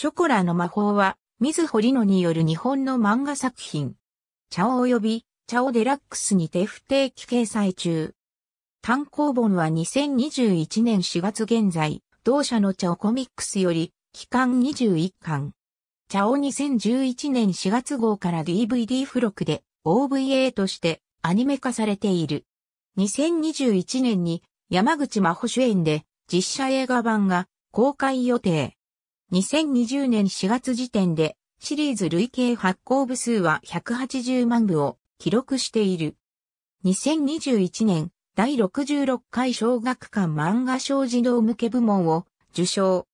ショコラの魔法は、水堀野による日本の漫画作品。茶を及び、茶をデラックスにて不定期掲載中。単行本は2021年4月現在、同社の茶をコミックスより、期間21巻。茶を2011年4月号から DVD 付録で、OVA としてアニメ化されている。2021年に山口真帆主演で実写映画版が公開予定。2020年4月時点でシリーズ累計発行部数は180万部を記録している。2021年第66回小学館漫画小児童向け部門を受賞。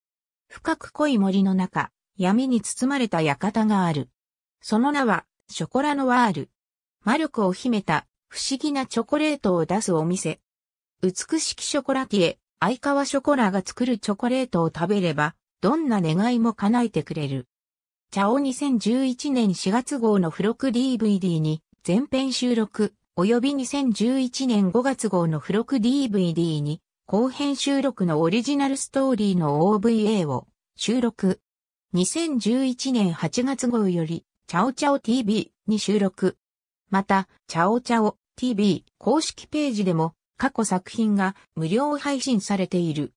深く濃い森の中、闇に包まれた館がある。その名は、ショコラノワール。魔力を秘めた、不思議なチョコレートを出すお店。美しきショコラティエ、相川ショコラが作るチョコレートを食べれば、どんな願いも叶えてくれる。チャオ2011年4月号の付録 DVD に全編収録、及び2011年5月号の付録 DVD に後編収録のオリジナルストーリーの OVA を収録。2011年8月号より、チャオチャオ TV に収録。また、チャオチャオ TV 公式ページでも過去作品が無料配信されている。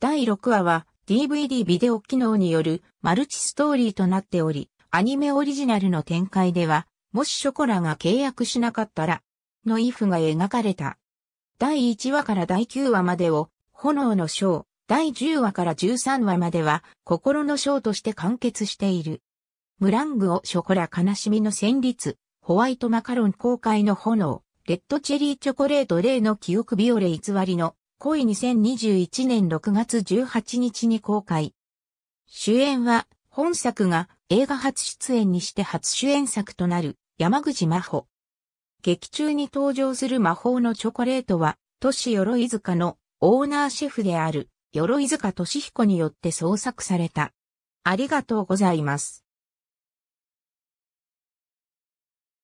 第6話は DVD ビデオ機能によるマルチストーリーとなっており、アニメオリジナルの展開では、もしショコラが契約しなかったら、のイフが描かれた。第1話から第9話までを、炎のショー、第10話から13話までは、心のショーとして完結している。ムラングをショコラ悲しみの旋律、ホワイトマカロン公開の炎、レッドチェリーチョコレート例の記憶ビオレ偽りの恋2021年6月18日に公開。主演は、本作が映画初出演にして初主演作となる山口真帆。劇中に登場する魔法のチョコレートは、都市鎧塚のオーナーシェフである鎧塚俊彦によって創作された。ありがとうございます。